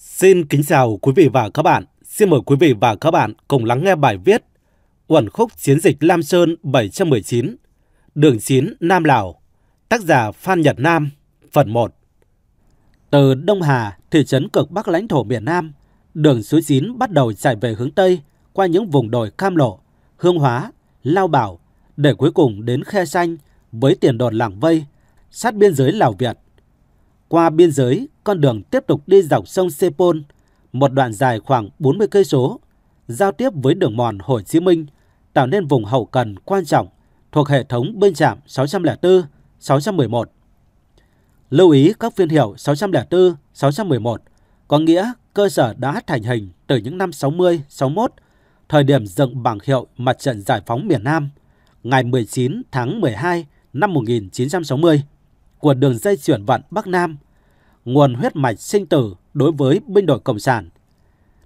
Xin kính chào quý vị và các bạn. Xin mời quý vị và các bạn cùng lắng nghe bài viết Uẩn khúc chiến dịch Lam Sơn 719, đường 9 Nam Lào, tác giả Phan Nhật Nam, phần 1. Từ Đông Hà, thị trấn cực Bắc lãnh thổ miền Nam, đường số 9 bắt đầu chạy về hướng Tây qua những vùng đồi Cam Lộ, Hương Hóa, Lao Bảo, để cuối cùng đến Khe Xanh với tiền đồn làng Vây, sát biên giới Lào Việt – qua biên giới, con đường tiếp tục đi dọc sông Sepol, một đoạn dài khoảng 40 cây số, giao tiếp với đường mòn Hồ Chí Minh, tạo nên vùng hậu cần quan trọng thuộc hệ thống bên trạm 604, 611. Lưu ý các phiên hiệu 604, 611 có nghĩa cơ sở đã thành hình từ những năm 60, 61, thời điểm dựng bảng hiệu Mặt trận Giải phóng miền Nam, ngày 19 tháng 12 năm 1960 của đường dây chuyển vận Bắc Nam, nguồn huyết mạch sinh tử đối với binh đội Cộng sản.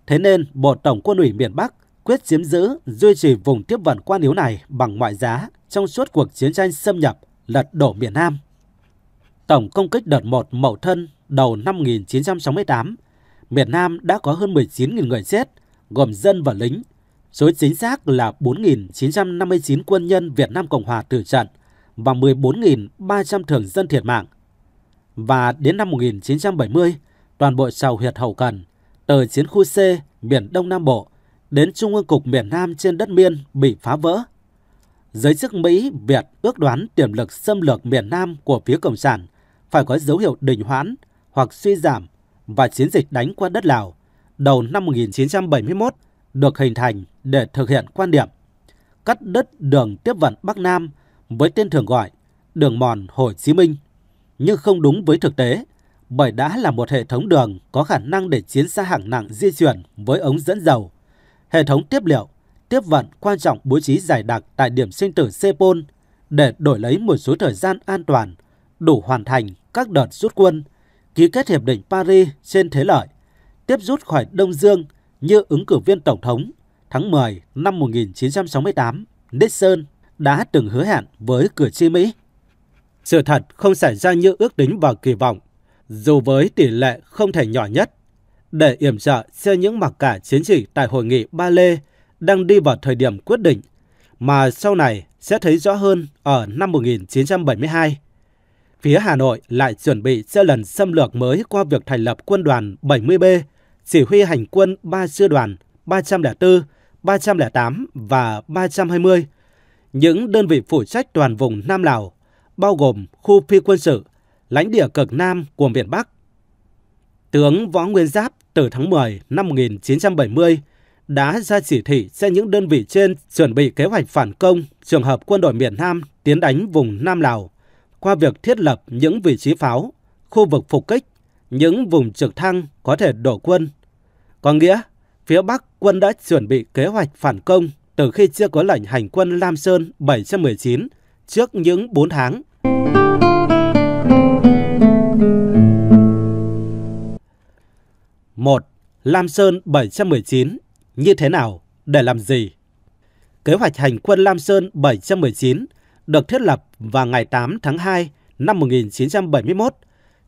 Thế nên, Bộ Tổng quân ủy miền Bắc quyết chiếm giữ, duy trì vùng tiếp vận quan yếu này bằng mọi giá trong suốt cuộc chiến tranh xâm nhập, lật đổ miền Nam. Tổng công kích đợt 1 Mậu Thân đầu năm 1968, miền Nam đã có hơn 19.000 người chết, gồm dân và lính. Số chính xác là 4.959 quân nhân Việt Nam Cộng Hòa tử trận – và 14.300 thường dân thiệt mạng. Và đến năm 1970, toàn bộ sào huyệt hậu cần, từ chiến khu C, miền Đông Nam Bộ, đến Trung ương Cục miền Nam trên đất miên bị phá vỡ. Giới chức Mỹ, Việt ước đoán tiềm lực xâm lược miền Nam của phía Cộng sản phải có dấu hiệu đình hoãn hoặc suy giảm và chiến dịch đánh qua đất Lào đầu năm 1971 được hình thành để thực hiện quan điểm cắt đất đường tiếp vận Bắc Nam – với tên thường gọi đường mòn Hồ Chí Minh, nhưng không đúng với thực tế, bởi đã là một hệ thống đường có khả năng để chiến xa hạng nặng di chuyển với ống dẫn dầu, hệ thống tiếp liệu, tiếp vận quan trọng bố trí giải đặc tại điểm sinh tử Sepol để đổi lấy một số thời gian an toàn đủ hoàn thành các đợt rút quân, ký kết hiệp định Paris trên thế lợi, tiếp rút khỏi Đông Dương như ứng cử viên tổng thống tháng 10 năm 1968, Nixon đã từng hứa hẹn với cử tri Mỹ. Sự thật không xảy ra như ước tính và kỳ vọng, dù với tỷ lệ không thể nhỏ nhất, để yểm trợ cho những mặc cả chiến trị tại hội nghị Ba Lê đang đi vào thời điểm quyết định mà sau này sẽ thấy rõ hơn ở năm 1972. Phía Hà Nội lại chuẩn bị cho lần xâm lược mới qua việc thành lập quân đoàn 70B, chỉ huy hành quân 3 sư đoàn 304, 308 và 320 những đơn vị phụ trách toàn vùng Nam Lào, bao gồm khu phi quân sự, lãnh địa cực Nam của miền Bắc. Tướng Võ Nguyên Giáp từ tháng 10 năm 1970 đã ra chỉ thị cho những đơn vị trên chuẩn bị kế hoạch phản công trường hợp quân đội miền Nam tiến đánh vùng Nam Lào qua việc thiết lập những vị trí pháo, khu vực phục kích, những vùng trực thăng có thể đổ quân. Có nghĩa, phía Bắc quân đã chuẩn bị kế hoạch phản công từ khi chưa có lệnh hành quân Lam Sơn 719 trước những 4 tháng. một Lam Sơn 719 như thế nào, để làm gì? Kế hoạch hành quân Lam Sơn 719 được thiết lập vào ngày 8 tháng 2 năm 1971.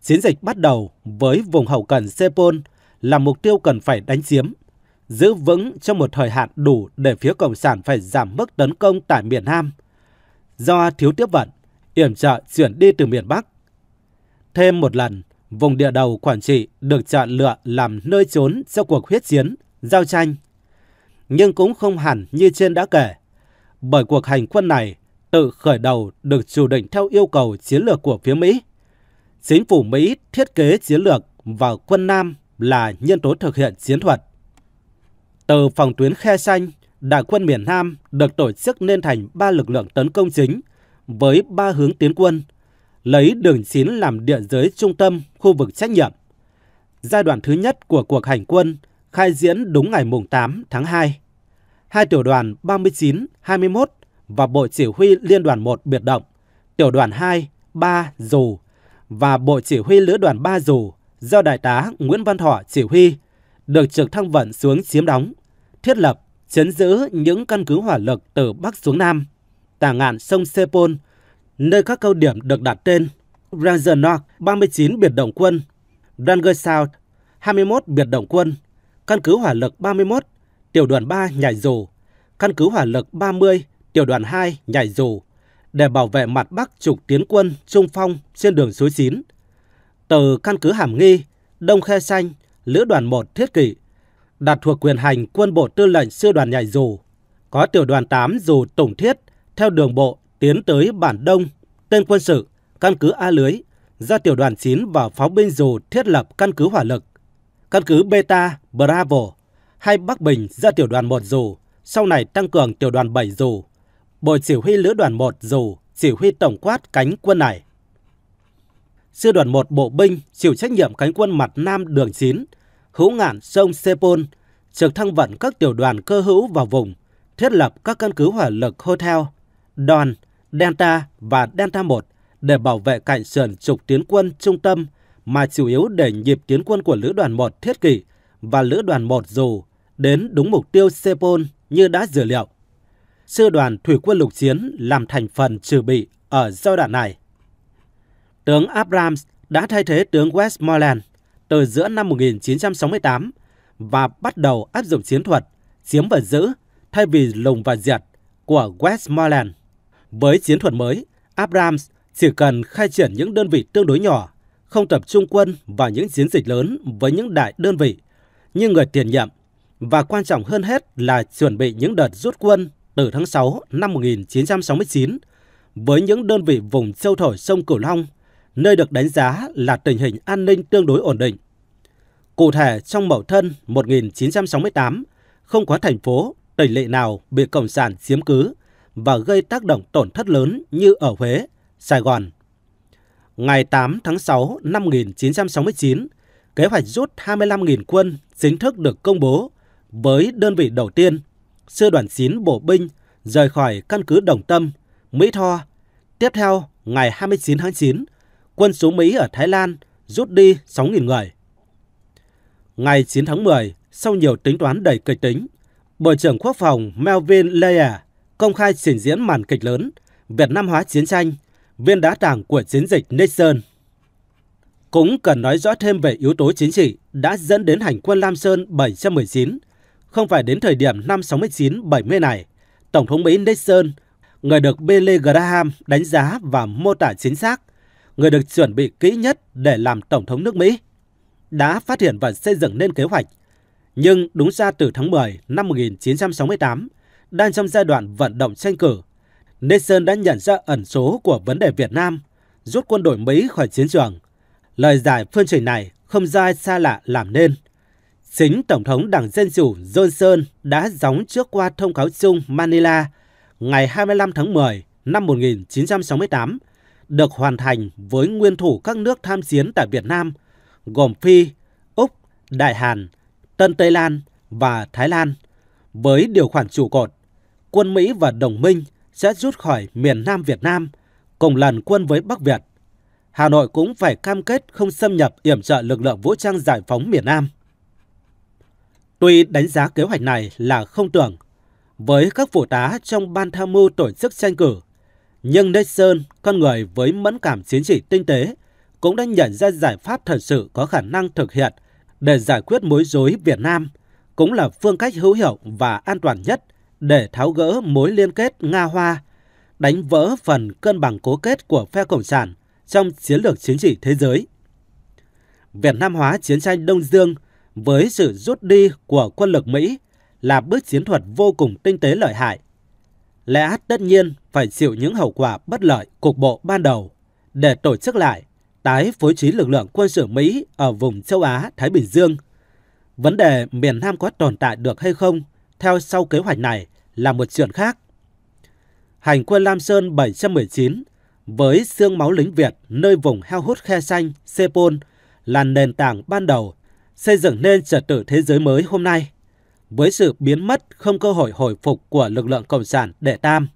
Chiến dịch bắt đầu với vùng hậu cần Sepol là mục tiêu cần phải đánh chiếm giữ vững trong một thời hạn đủ để phía Cộng sản phải giảm mức tấn công tại miền Nam. Do thiếu tiếp vận, yểm trợ chuyển đi từ miền Bắc. Thêm một lần, vùng địa đầu Quảng Trị được chọn lựa làm nơi trốn cho cuộc huyết chiến, giao tranh. Nhưng cũng không hẳn như trên đã kể, bởi cuộc hành quân này tự khởi đầu được chủ định theo yêu cầu chiến lược của phía Mỹ. Chính phủ Mỹ thiết kế chiến lược và quân Nam là nhân tố thực hiện chiến thuật. Từ phòng tuyến Khe Xanh, đại quân miền Nam được tổ chức nên thành ba lực lượng tấn công chính với ba hướng tiến quân, lấy đường chín làm địa giới trung tâm khu vực trách nhiệm. Giai đoạn thứ nhất của cuộc hành quân khai diễn đúng ngày mùng 8 tháng 2. Hai tiểu đoàn 39, 21 và Bộ Chỉ huy Liên đoàn 1 biệt động, tiểu đoàn 2, 3 dù và Bộ Chỉ huy Lữ đoàn 3 dù do Đại tá Nguyễn Văn Thọ chỉ huy được trực thăng vận xuống chiếm đóng, thiết lập, chấn giữ những căn cứ hỏa lực từ Bắc xuống Nam, tả ngạn sông Sepol, nơi các câu điểm được đặt tên Ranger North 39 biệt động quân, Ranger South 21 biệt động quân, căn cứ hỏa lực 31, tiểu đoàn 3 nhảy dù, căn cứ hỏa lực 30, tiểu đoàn 2 nhảy dù, để bảo vệ mặt Bắc trục tiến quân Trung Phong trên đường số 9. Từ căn cứ Hàm Nghi, Đông Khe Xanh, Lữ đoàn 1 Thiết Kỵ, đặt thuộc quyền hành quân bộ tư lệnh sư đoàn nhảy dù, có tiểu đoàn 8 dù tổng thiết theo đường bộ tiến tới bản Đông, tên quân sự, căn cứ A lưới, ra tiểu đoàn 9 và pháo binh dù thiết lập căn cứ hỏa lực, căn cứ Beta, Bravo, hay Bắc Bình ra tiểu đoàn 1 dù, sau này tăng cường tiểu đoàn 7 dù, bộ chỉ huy lữ đoàn 1 dù chỉ huy tổng quát cánh quân này. Sư đoàn 1 Bộ binh chịu trách nhiệm cánh quân mặt Nam đường 9, hữu ngạn sông Sepol, trực thăng vận các tiểu đoàn cơ hữu vào vùng, thiết lập các căn cứ hỏa lực Hotel, Đòn, Delta và Delta 1 để bảo vệ cạnh sườn trục tiến quân trung tâm mà chủ yếu để nhịp tiến quân của lữ đoàn 1 thiết kỷ và lữ đoàn 1 dù đến đúng mục tiêu Sepol như đã dự liệu. Sư đoàn thủy quân lục chiến làm thành phần trừ bị ở giai đoạn này. Tướng Abrams đã thay thế tướng Westmoreland từ giữa năm 1968 và bắt đầu áp dụng chiến thuật chiếm và giữ thay vì lùng và diệt của Westmoreland. Với chiến thuật mới, Abrams chỉ cần khai triển những đơn vị tương đối nhỏ, không tập trung quân vào những chiến dịch lớn với những đại đơn vị như người tiền nhiệm và quan trọng hơn hết là chuẩn bị những đợt rút quân từ tháng 6 năm 1969 với những đơn vị vùng châu thổi sông Cửu Long nơi được đánh giá là tình hình an ninh tương đối ổn định. Cụ thể, trong mẫu thân 1968, không có thành phố, tỉnh lệ nào bị Cộng sản chiếm cứ và gây tác động tổn thất lớn như ở Huế, Sài Gòn. Ngày 8 tháng 6 năm 1969, kế hoạch rút 25.000 quân chính thức được công bố với đơn vị đầu tiên, sư đoàn 9 bộ binh rời khỏi căn cứ Đồng Tâm, Mỹ Tho. Tiếp theo, ngày 29 tháng 9, quân số Mỹ ở Thái Lan rút đi 6.000 người. Ngày 9 tháng 10, sau nhiều tính toán đầy kịch tính, Bộ trưởng Quốc phòng Melvin Leyer công khai trình diễn màn kịch lớn Việt Nam hóa chiến tranh, viên đá tảng của chiến dịch Nixon. Cũng cần nói rõ thêm về yếu tố chính trị đã dẫn đến hành quân Lam Sơn 719, không phải đến thời điểm năm 69-70 này, Tổng thống Mỹ Nixon, người được Billy Graham đánh giá và mô tả chính xác – người được chuẩn bị kỹ nhất để làm Tổng thống nước Mỹ, đã phát hiện và xây dựng nên kế hoạch. Nhưng đúng ra từ tháng 10 năm 1968, đang trong giai đoạn vận động tranh cử, Nixon đã nhận ra ẩn số của vấn đề Việt Nam, rút quân đội Mỹ khỏi chiến trường. Lời giải phương trình này không do xa lạ làm nên. Chính Tổng thống Đảng Dân Chủ Johnson đã gióng trước qua thông cáo chung Manila ngày 25 tháng 10 năm 1968 được hoàn thành với nguyên thủ các nước tham chiến tại Việt Nam, gồm Phi, Úc, Đại Hàn, Tân Tây Lan và Thái Lan, với điều khoản chủ cột, quân Mỹ và đồng minh sẽ rút khỏi miền Nam Việt Nam, cùng lần quân với Bắc Việt. Hà Nội cũng phải cam kết không xâm nhập yểm trợ lực lượng vũ trang giải phóng miền Nam. Tuy đánh giá kế hoạch này là không tưởng, với các phụ tá trong ban tham mưu tổ chức tranh cử, nhưng Sơn, con người với mẫn cảm chiến trị tinh tế, cũng đã nhận ra giải pháp thật sự có khả năng thực hiện để giải quyết mối rối Việt Nam, cũng là phương cách hữu hiệu và an toàn nhất để tháo gỡ mối liên kết Nga-Hoa, đánh vỡ phần cân bằng cố kết của phe Cộng sản trong chiến lược chính trị thế giới. Việt Nam hóa chiến tranh Đông Dương với sự rút đi của quân lực Mỹ là bước chiến thuật vô cùng tinh tế lợi hại lẽ tất nhiên phải chịu những hậu quả bất lợi cục bộ ban đầu để tổ chức lại tái phối trí lực lượng quân sự Mỹ ở vùng châu Á-Thái Bình Dương. Vấn đề miền Nam có tồn tại được hay không theo sau kế hoạch này là một chuyện khác. Hành quân Lam Sơn 719 với xương máu lính Việt nơi vùng heo hút khe xanh, Sepol là nền tảng ban đầu xây dựng nên trật tự thế giới mới hôm nay với sự biến mất không cơ hội hồi phục của lực lượng Cộng sản đệ tam.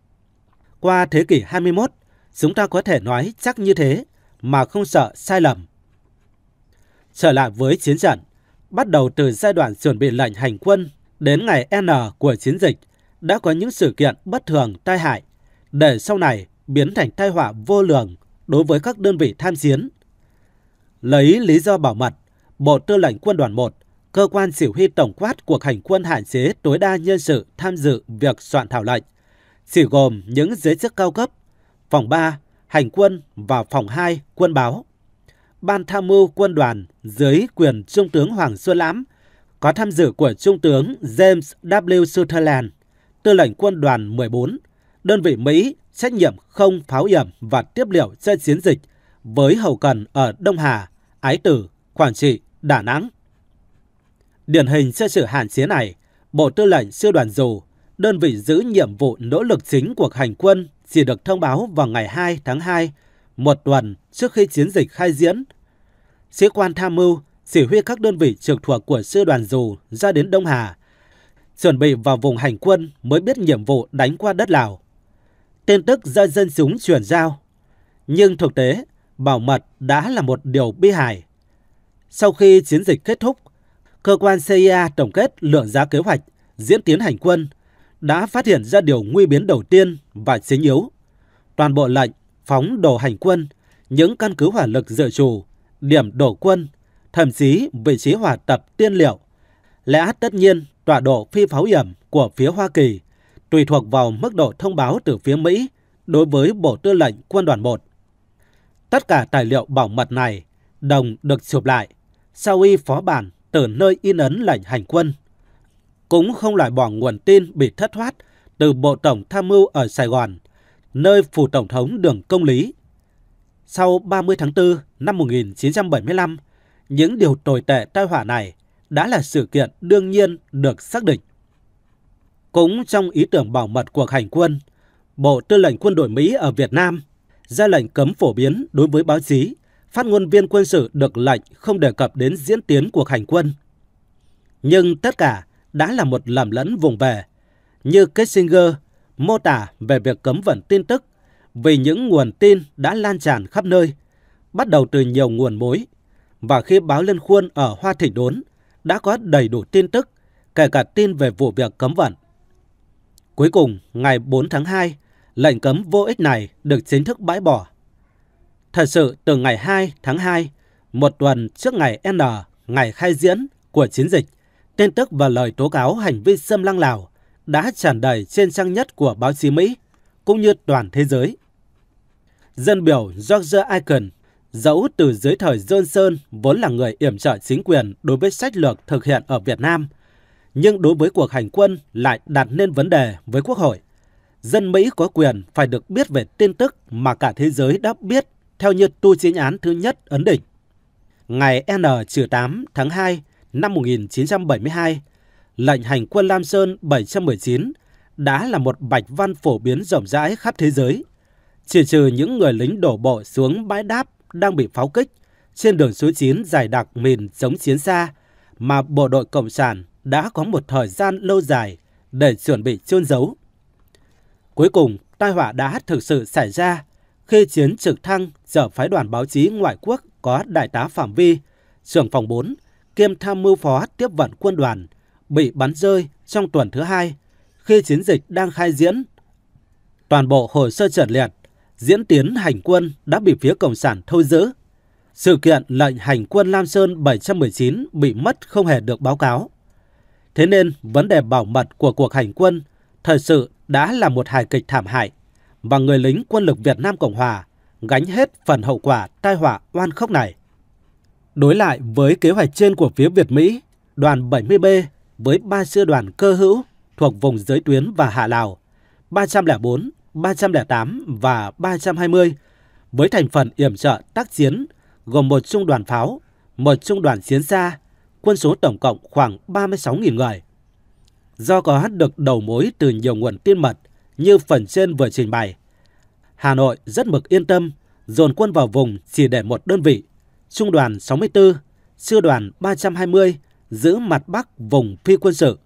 Qua thế kỷ 21, chúng ta có thể nói chắc như thế mà không sợ sai lầm. Trở lại với chiến trận, bắt đầu từ giai đoạn chuẩn bị lệnh hành quân đến ngày N của chiến dịch đã có những sự kiện bất thường tai hại để sau này biến thành tai họa vô lường đối với các đơn vị tham chiến. Lấy lý do bảo mật, Bộ Tư lệnh Quân đoàn 1 cơ quan chỉ huy tổng quát cuộc hành quân hạn chế tối đa nhân sự tham dự việc soạn thảo lệnh, chỉ gồm những giới chức cao cấp, phòng 3, hành quân và phòng 2, quân báo. Ban tham mưu quân đoàn dưới quyền Trung tướng Hoàng Xuân Lãm có tham dự của Trung tướng James W. Sutherland, tư lệnh quân đoàn 14, đơn vị Mỹ trách nhiệm không pháo hiểm và tiếp liệu cho chiến dịch với hậu cần ở Đông Hà, Ái Tử, Quảng Trị, Đà Nẵng. Điển hình cho sự hạn chế này, Bộ Tư lệnh Sư đoàn Dù, đơn vị giữ nhiệm vụ nỗ lực chính của hành quân chỉ được thông báo vào ngày 2 tháng 2, một tuần trước khi chiến dịch khai diễn. Sĩ quan tham mưu, chỉ huy các đơn vị trực thuộc của Sư đoàn Dù ra đến Đông Hà, chuẩn bị vào vùng hành quân mới biết nhiệm vụ đánh qua đất Lào. Tin tức do dân chúng chuyển giao, nhưng thực tế, bảo mật đã là một điều bi hài. Sau khi chiến dịch kết thúc, Cơ quan CIA tổng kết lượng giá kế hoạch, diễn tiến hành quân, đã phát hiện ra điều nguy biến đầu tiên và chính yếu. Toàn bộ lệnh, phóng đồ hành quân, những căn cứ hỏa lực dự trù, điểm đổ quân, thậm chí vị trí hỏa tập tiên liệu. Lẽ tất nhiên tọa độ phi pháo hiểm của phía Hoa Kỳ tùy thuộc vào mức độ thông báo từ phía Mỹ đối với Bộ Tư lệnh Quân đoàn 1. Tất cả tài liệu bảo mật này đồng được chụp lại, sau y phó bản từ nơi in ấn lệnh hành quân. Cũng không loại bỏ nguồn tin bị thất thoát từ Bộ Tổng Tham mưu ở Sài Gòn, nơi phủ Tổng thống Đường Công Lý. Sau 30 tháng 4 năm 1975, những điều tồi tệ tai họa này đã là sự kiện đương nhiên được xác định. Cũng trong ý tưởng bảo mật cuộc hành quân, Bộ Tư lệnh Quân đội Mỹ ở Việt Nam ra lệnh cấm phổ biến đối với báo chí phát ngôn viên quân sự được lệnh không đề cập đến diễn tiến cuộc hành quân. Nhưng tất cả đã là một lầm lẫn vùng về, như Kissinger mô tả về việc cấm vận tin tức vì những nguồn tin đã lan tràn khắp nơi, bắt đầu từ nhiều nguồn mối. Và khi báo lên khuôn ở Hoa Thịnh Đốn, đã có đầy đủ tin tức, kể cả tin về vụ việc cấm vận. Cuối cùng, ngày 4 tháng 2, lệnh cấm vô ích này được chính thức bãi bỏ Thật sự từ ngày 2 tháng 2, một tuần trước ngày N, ngày khai diễn của chiến dịch, tin tức và lời tố cáo hành vi xâm lăng Lào đã tràn đầy trên trang nhất của báo chí Mỹ cũng như toàn thế giới. Dân biểu George Icahn, dẫu từ dưới thời Johnson vốn là người yểm trợ chính quyền đối với sách lược thực hiện ở Việt Nam, nhưng đối với cuộc hành quân lại đặt nên vấn đề với Quốc hội. Dân Mỹ có quyền phải được biết về tin tức mà cả thế giới đã biết theo như tu chiến án thứ nhất ấn định. Ngày N-8 tháng 2 năm 1972, lệnh hành quân Lam Sơn 719 đã là một bạch văn phổ biến rộng rãi khắp thế giới. Chỉ trừ những người lính đổ bộ xuống bãi đáp đang bị pháo kích trên đường số 9 dài đặc mìn chống chiến xa mà bộ đội Cộng sản đã có một thời gian lâu dài để chuẩn bị chôn giấu. Cuối cùng, tai họa đã thực sự xảy ra khi chiến trực thăng chở phái đoàn báo chí ngoại quốc có Đại tá Phạm Vi, trưởng phòng 4, kiêm tham mưu phó tiếp vận quân đoàn, bị bắn rơi trong tuần thứ hai khi chiến dịch đang khai diễn. Toàn bộ hồ sơ trật liệt, diễn tiến hành quân đã bị phía Cộng sản thu giữ. Sự kiện lệnh hành quân Lam Sơn 719 bị mất không hề được báo cáo. Thế nên vấn đề bảo mật của cuộc hành quân thật sự đã là một hài kịch thảm hại và người lính quân lực Việt Nam Cộng Hòa gánh hết phần hậu quả tai họa oan khốc này. Đối lại với kế hoạch trên của phía Việt Mỹ, đoàn 70B với ba sư đoàn cơ hữu thuộc vùng giới tuyến và Hạ Lào, 304, 308 và 320 với thành phần yểm trợ tác chiến gồm một trung đoàn pháo, một trung đoàn chiến xa, quân số tổng cộng khoảng 36.000 người. Do có được đầu mối từ nhiều nguồn tin mật, như phần trên vừa trình bày. Hà Nội rất mực yên tâm, dồn quân vào vùng chỉ để một đơn vị, Trung đoàn 64, Sư đoàn 320 giữ mặt Bắc vùng phi quân sự.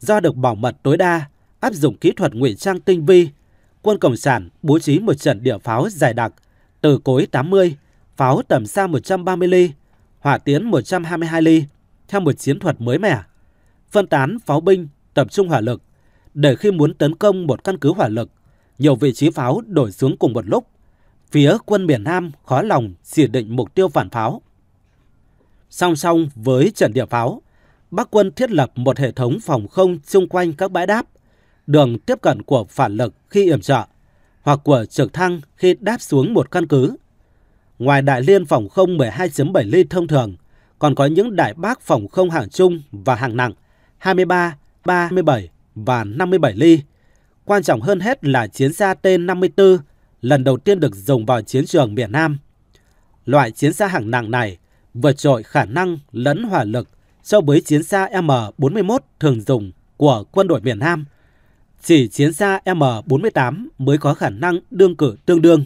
Do được bảo mật tối đa, áp dụng kỹ thuật ngụy trang tinh vi, quân Cộng sản bố trí một trận địa pháo dài đặc từ cối 80, pháo tầm xa 130 ly, hỏa tiến 122 ly, theo một chiến thuật mới mẻ. Phân tán pháo binh, tập trung hỏa lực, để khi muốn tấn công một căn cứ hỏa lực, nhiều vị trí pháo đổi xuống cùng một lúc. Phía quân miền Nam khó lòng chỉ định mục tiêu phản pháo. Song song với trận địa pháo, Bắc quân thiết lập một hệ thống phòng không xung quanh các bãi đáp, đường tiếp cận của phản lực khi yểm trợ, hoặc của trực thăng khi đáp xuống một căn cứ. Ngoài đại liên phòng không 12.7 ly thông thường, còn có những đại bác phòng không hạng trung và hạng nặng 23, 37, và 57 ly. Quan trọng hơn hết là chiến xa T-54 lần đầu tiên được dùng vào chiến trường miền Nam. Loại chiến xa hạng nặng này vượt trội khả năng lẫn hỏa lực so với chiến xa M41 thường dùng của quân đội miền Nam. Chỉ chiến xa M48 mới có khả năng đương cử tương đương.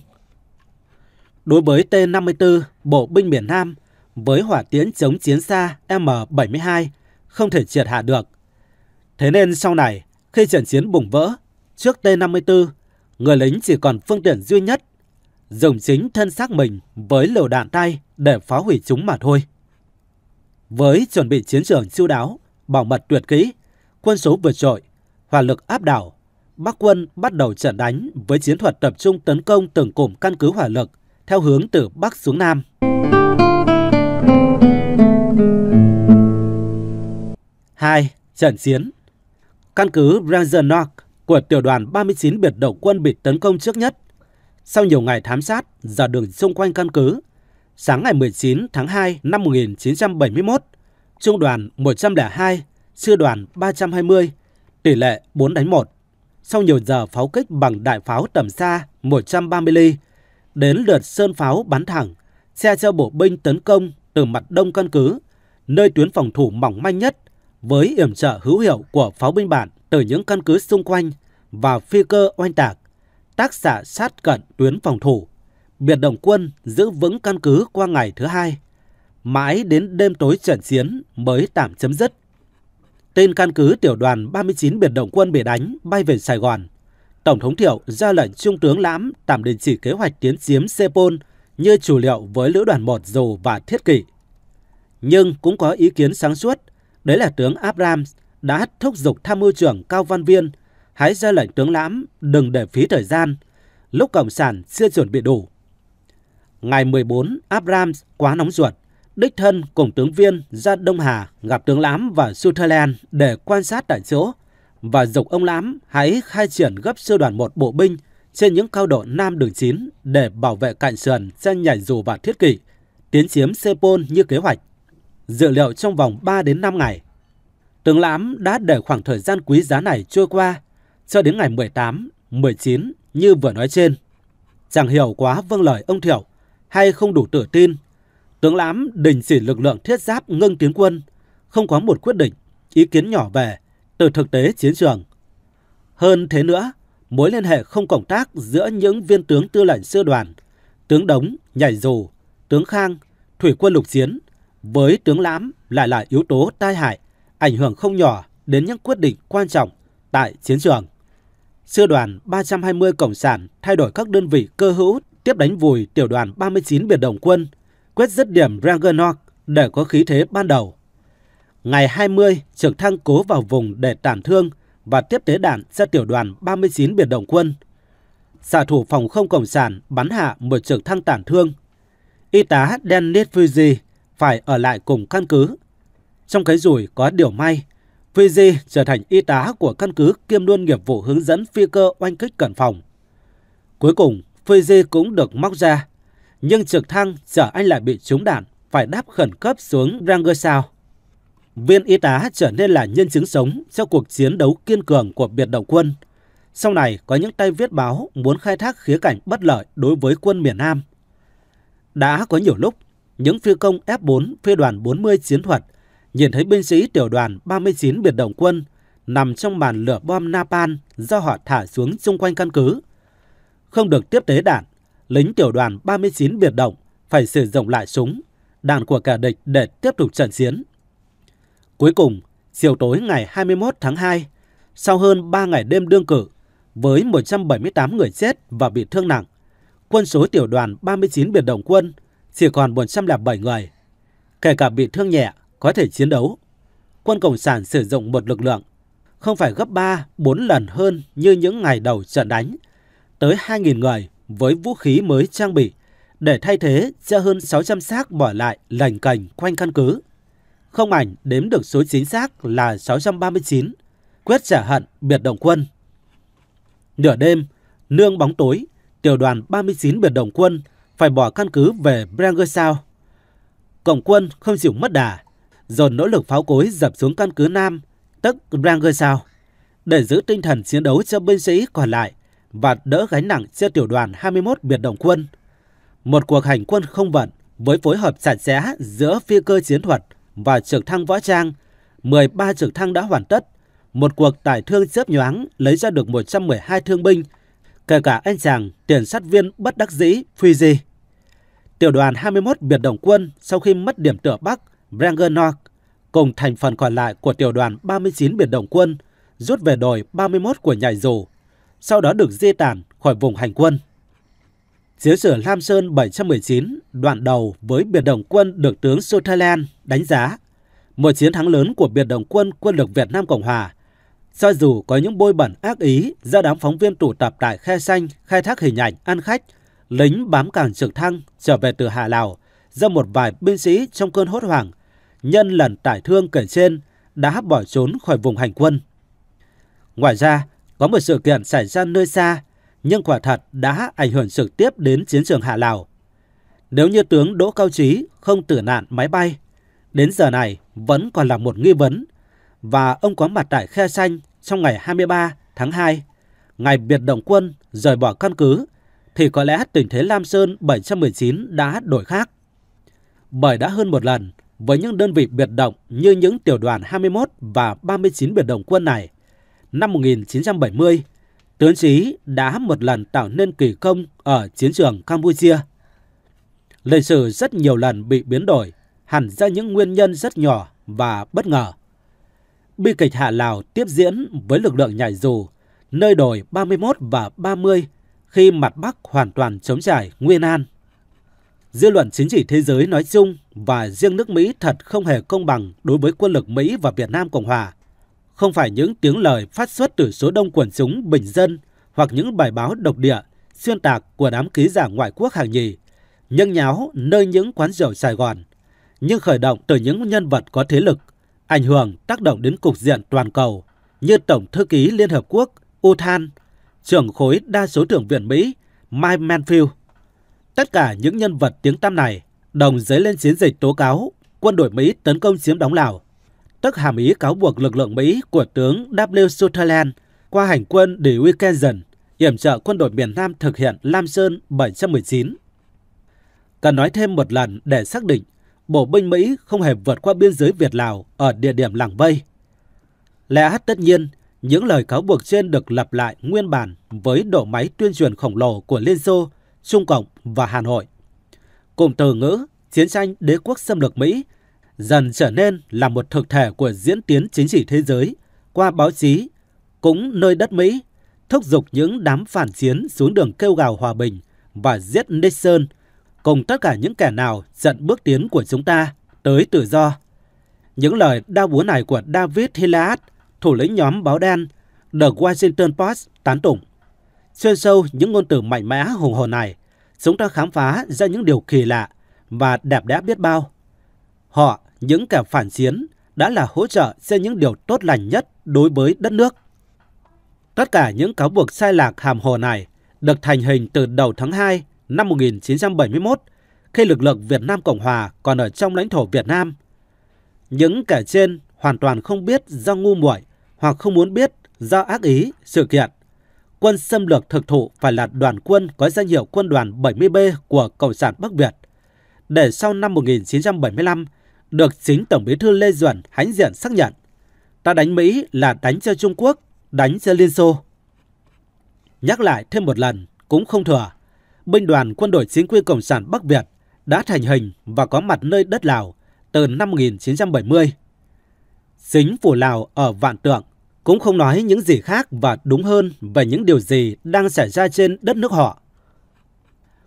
Đối với T-54, Bộ binh miền Nam với hỏa tiễn chống chiến xa M72 không thể triệt hạ được Thế nên sau này, khi trận chiến bùng vỡ, trước T-54, người lính chỉ còn phương tiện duy nhất, dùng chính thân xác mình với lều đạn tay để phá hủy chúng mà thôi. Với chuẩn bị chiến trường chu đáo, bảo mật tuyệt kỹ, quân số vượt trội, hỏa lực áp đảo, Bắc quân bắt đầu trận đánh với chiến thuật tập trung tấn công từng cụm căn cứ hỏa lực theo hướng từ Bắc xuống Nam. Hai, trận chiến Căn cứ Rajanok của tiểu đoàn 39 biệt động quân bị tấn công trước nhất. Sau nhiều ngày thám sát, dò đường xung quanh căn cứ, sáng ngày 19 tháng 2 năm 1971, Trung đoàn 102, Sư đoàn 320, tỷ lệ 4 đánh 1. Sau nhiều giờ pháo kích bằng đại pháo tầm xa 130 ly, đến lượt sơn pháo bắn thẳng, xe cho bộ binh tấn công từ mặt đông căn cứ, nơi tuyến phòng thủ mỏng manh nhất với yểm trợ hữu hiệu của pháo binh bản từ những căn cứ xung quanh và phi cơ oanh tạc, tác giả sát cận tuyến phòng thủ. Biệt động quân giữ vững căn cứ qua ngày thứ hai, mãi đến đêm tối trận chiến mới tạm chấm dứt. Tên căn cứ tiểu đoàn 39 biệt động quân bị đánh bay về Sài Gòn. Tổng thống Thiệu ra lệnh Trung tướng Lãm tạm đình chỉ kế hoạch tiến chiếm Sepol như chủ liệu với lữ đoàn 1 dù và thiết kỷ. Nhưng cũng có ý kiến sáng suốt Đấy là tướng Abrams đã thúc giục tham mưu trưởng Cao Văn Viên hãy ra lệnh tướng lãm đừng để phí thời gian, lúc Cộng sản chưa chuẩn bị đủ. Ngày 14, Abrams quá nóng ruột, đích thân cùng tướng viên ra Đông Hà gặp tướng lãm và Sutherland để quan sát tại chỗ và dục ông lãm hãy khai triển gấp sư đoàn một bộ binh trên những cao độ Nam đường 9 để bảo vệ cạnh sườn cho nhảy dù và thiết kỵ, tiến chiếm Sepol như kế hoạch dự liệu trong vòng 3 đến 5 ngày. Tướng Lãm đã để khoảng thời gian quý giá này trôi qua cho đến ngày 18, 19 như vừa nói trên. Chẳng hiểu quá vâng lời ông thiệu hay không đủ tự tin, tướng Lãm đình chỉ lực lượng thiết giáp ngưng tiến quân, không có một quyết định, ý kiến nhỏ về từ thực tế chiến trường. Hơn thế nữa, mối liên hệ không cộng tác giữa những viên tướng tư lệnh sư đoàn, tướng Đống, Nhảy Dù, tướng Khang, thủy quân lục chiến với tướng lãm lại là yếu tố tai hại, ảnh hưởng không nhỏ đến những quyết định quan trọng tại chiến trường. Sư đoàn 320 Cộng sản thay đổi các đơn vị cơ hữu tiếp đánh vùi tiểu đoàn 39 biệt động quân, quyết dứt điểm Rangenok để có khí thế ban đầu. Ngày 20, trực thăng cố vào vùng để tản thương và tiếp tế đạn cho tiểu đoàn 39 biệt động quân. Xạ thủ phòng không Cộng sản bắn hạ một trực thăng tản thương. Y tá Dennis Fuji phải ở lại cùng căn cứ. Trong cái rủi có điều may, Phi Di trở thành y tá của căn cứ kiêm luôn nghiệp vụ hướng dẫn phi cơ oanh kích cẩn phòng. Cuối cùng, Phi Di cũng được móc ra, nhưng trực thăng chở anh lại bị trúng đạn, phải đáp khẩn cấp xuống Ranger sao. Viên y tá trở nên là nhân chứng sống cho cuộc chiến đấu kiên cường của biệt động quân. Sau này có những tay viết báo muốn khai thác khía cạnh bất lợi đối với quân miền Nam. Đã có nhiều lúc những phi công F4 phi đoàn 40 chiến thuật nhìn thấy binh sĩ tiểu đoàn 39 biệt động quân nằm trong màn lửa bom napan do họ thả xuống xung quanh căn cứ. Không được tiếp tế đạn, lính tiểu đoàn 39 biệt động phải sử dụng lại súng, đạn của kẻ địch để tiếp tục trận chiến. Cuối cùng, chiều tối ngày 21 tháng 2, sau hơn 3 ngày đêm đương cử, với 178 người chết và bị thương nặng, quân số tiểu đoàn 39 biệt động quân chỉ còn 107 người. Kể cả bị thương nhẹ, có thể chiến đấu. Quân Cộng sản sử dụng một lực lượng, không phải gấp 3, 4 lần hơn như những ngày đầu trận đánh, tới 2.000 người với vũ khí mới trang bị để thay thế cho hơn 600 xác bỏ lại lành cành quanh căn cứ. Không ảnh đếm được số chính xác là 639, quyết trả hận biệt động quân. Nửa đêm, nương bóng tối, tiểu đoàn 39 biệt động quân phải bỏ căn cứ về Brangosao. Cộng quân không chịu mất đà, dồn nỗ lực pháo cối dập xuống căn cứ Nam, tức Brangosao, để giữ tinh thần chiến đấu cho binh sĩ còn lại và đỡ gánh nặng cho tiểu đoàn 21 biệt động quân. Một cuộc hành quân không vận với phối hợp chặt chẽ giữa phi cơ chiến thuật và trực thăng võ trang, 13 trực thăng đã hoàn tất, một cuộc tải thương chớp nhoáng lấy ra được 112 thương binh kể cả anh chàng tiền sát viên bất đắc dĩ Fiji. Tiểu đoàn 21 biệt động quân sau khi mất điểm tựa Bắc Brangenok cùng thành phần còn lại của tiểu đoàn 39 biệt động quân rút về đồi 31 của nhảy dù, sau đó được di tản khỏi vùng hành quân. Chiến sử Lam Sơn 719 đoạn đầu với biệt động quân được tướng Sutherland đánh giá một chiến thắng lớn của biệt động quân quân lực Việt Nam Cộng Hòa cho dù có những bôi bẩn ác ý do đám phóng viên tụ tập tại khe xanh khai thác hình ảnh ăn khách, lính bám cảng trực thăng trở về từ Hà Lào do một vài binh sĩ trong cơn hốt hoảng nhân lần tải thương kể trên đã bỏ trốn khỏi vùng hành quân. Ngoài ra, có một sự kiện xảy ra nơi xa nhưng quả thật đã ảnh hưởng trực tiếp đến chiến trường Hà Lào. Nếu như tướng Đỗ Cao Trí không tử nạn máy bay, đến giờ này vẫn còn là một nghi vấn và ông có mặt tại Khe Xanh trong ngày 23 tháng 2, ngày biệt động quân rời bỏ căn cứ, thì có lẽ tình thế Lam Sơn 719 đã đổi khác. Bởi đã hơn một lần, với những đơn vị biệt động như những tiểu đoàn 21 và 39 biệt động quân này, năm 1970, tướng Chí đã một lần tạo nên kỳ công ở chiến trường Campuchia. Lịch sử rất nhiều lần bị biến đổi, hẳn ra những nguyên nhân rất nhỏ và bất ngờ bi kịch Hạ Lào tiếp diễn với lực lượng nhảy dù, nơi đồi 31 và 30 khi mặt Bắc hoàn toàn chống trải Nguyên An. Dư luận chính trị thế giới nói chung và riêng nước Mỹ thật không hề công bằng đối với quân lực Mỹ và Việt Nam Cộng Hòa. Không phải những tiếng lời phát xuất từ số đông quần chúng bình dân hoặc những bài báo độc địa, xuyên tạc của đám ký giả ngoại quốc hàng nhì, nhân nháo nơi những quán rượu Sài Gòn, nhưng khởi động từ những nhân vật có thế lực – ảnh hưởng tác động đến cục diện toàn cầu như Tổng thư ký Liên Hợp Quốc Uthan, trưởng khối đa số thượng viện Mỹ Mike Manfield. Tất cả những nhân vật tiếng tăm này đồng dấy lên chiến dịch tố cáo quân đội Mỹ tấn công chiếm đóng Lào, tức hàm ý cáo buộc lực lượng Mỹ của tướng W. Sutherland qua hành quân để Weekenden yểm trợ quân đội miền Nam thực hiện Lam Sơn 719. Cần nói thêm một lần để xác định bộ binh Mỹ không hề vượt qua biên giới Việt-Lào ở địa điểm làng vây. Lẽ hát tất nhiên, những lời cáo buộc trên được lặp lại nguyên bản với độ máy tuyên truyền khổng lồ của Liên Xô, Trung Cộng và Hà Nội. Cụm từ ngữ chiến tranh đế quốc xâm lược Mỹ dần trở nên là một thực thể của diễn tiến chính trị thế giới qua báo chí, cũng nơi đất Mỹ, thúc giục những đám phản chiến xuống đường kêu gào hòa bình và giết Nixon – cùng tất cả những kẻ nào giận bước tiến của chúng ta tới tự do. Những lời đau búa này của David Hilliard, thủ lĩnh nhóm báo đen, The Washington Post tán tụng. Xuyên sâu những ngôn từ mạnh mẽ hùng hồn này, chúng ta khám phá ra những điều kỳ lạ và đẹp đẽ biết bao. Họ, những kẻ phản chiến, đã là hỗ trợ cho những điều tốt lành nhất đối với đất nước. Tất cả những cáo buộc sai lạc hàm hồ này được thành hình từ đầu tháng 2 năm 1971 khi lực lượng Việt Nam Cộng Hòa còn ở trong lãnh thổ Việt Nam. Những kẻ trên hoàn toàn không biết do ngu muội hoặc không muốn biết do ác ý sự kiện. Quân xâm lược thực thụ phải là đoàn quân có danh hiệu quân đoàn 70B của Cộng sản Bắc Việt. Để sau năm 1975 được chính Tổng bí thư Lê Duẩn hãnh diện xác nhận. Ta đánh Mỹ là đánh cho Trung Quốc, đánh cho Liên Xô. Nhắc lại thêm một lần cũng không thừa binh đoàn quân đội chính quy Cộng sản Bắc Việt đã thành hình và có mặt nơi đất Lào từ năm 1970. Chính phủ Lào ở Vạn Tượng cũng không nói những gì khác và đúng hơn về những điều gì đang xảy ra trên đất nước họ.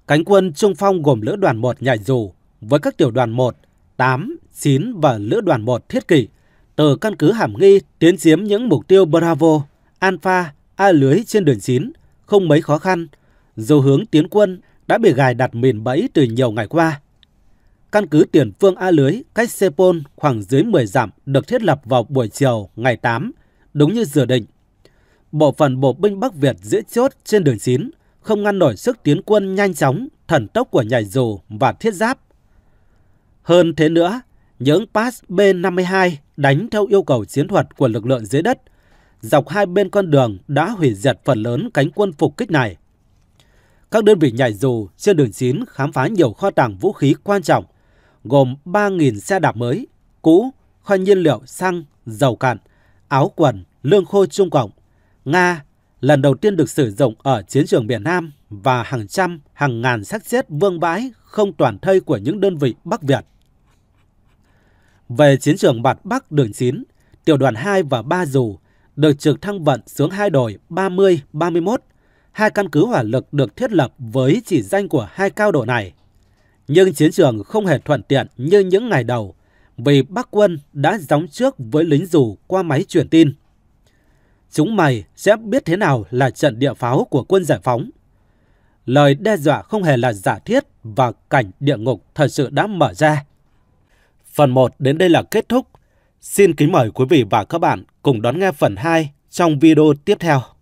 Cánh quân Trung Phong gồm lữ đoàn 1 nhảy dù với các tiểu đoàn 1, 8, 9 và lữ đoàn 1 thiết kỷ từ căn cứ Hàm Nghi tiến chiếm những mục tiêu Bravo, Alpha, A lưới trên đường 9 không mấy khó khăn dù hướng tiến quân đã bị gài đặt mìn bẫy từ nhiều ngày qua. Căn cứ tiền phương A lưới cách Sepol khoảng dưới 10 dặm được thiết lập vào buổi chiều ngày 8, đúng như dự định. Bộ phận bộ binh Bắc Việt giữa chốt trên đường 9 không ngăn nổi sức tiến quân nhanh chóng, thần tốc của nhảy dù và thiết giáp. Hơn thế nữa, những pass B-52 đánh theo yêu cầu chiến thuật của lực lượng dưới đất, dọc hai bên con đường đã hủy diệt phần lớn cánh quân phục kích này các đơn vị nhảy dù trên đường 9 khám phá nhiều kho tàng vũ khí quan trọng, gồm 3.000 xe đạp mới, cũ, kho nhiên liệu xăng, dầu cạn, áo quần, lương khô Trung Cộng, Nga lần đầu tiên được sử dụng ở chiến trường miền Nam và hàng trăm, hàng ngàn xác chết vương bãi không toàn thây của những đơn vị Bắc Việt. Về chiến trường mặt Bắc đường 9, tiểu đoàn 2 và 3 dù được trực thăng vận xuống hai đồi 30, 31 hai căn cứ hỏa lực được thiết lập với chỉ danh của hai cao độ này. Nhưng chiến trường không hề thuận tiện như những ngày đầu vì Bắc quân đã gióng trước với lính dù qua máy truyền tin. Chúng mày sẽ biết thế nào là trận địa pháo của quân giải phóng. Lời đe dọa không hề là giả thiết và cảnh địa ngục thật sự đã mở ra. Phần 1 đến đây là kết thúc. Xin kính mời quý vị và các bạn cùng đón nghe phần 2 trong video tiếp theo.